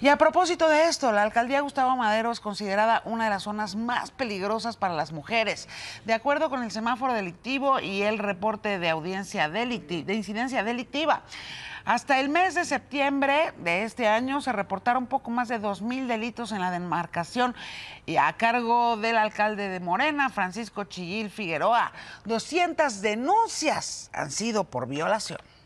Y a propósito de esto, la alcaldía Gustavo Madero es considerada una de las zonas más peligrosas para las mujeres. De acuerdo con el semáforo delictivo y el reporte de audiencia de incidencia delictiva, hasta el mes de septiembre de este año se reportaron poco más de 2.000 delitos en la demarcación y a cargo del alcalde de Morena, Francisco Chigil Figueroa. 200 denuncias han sido por violación.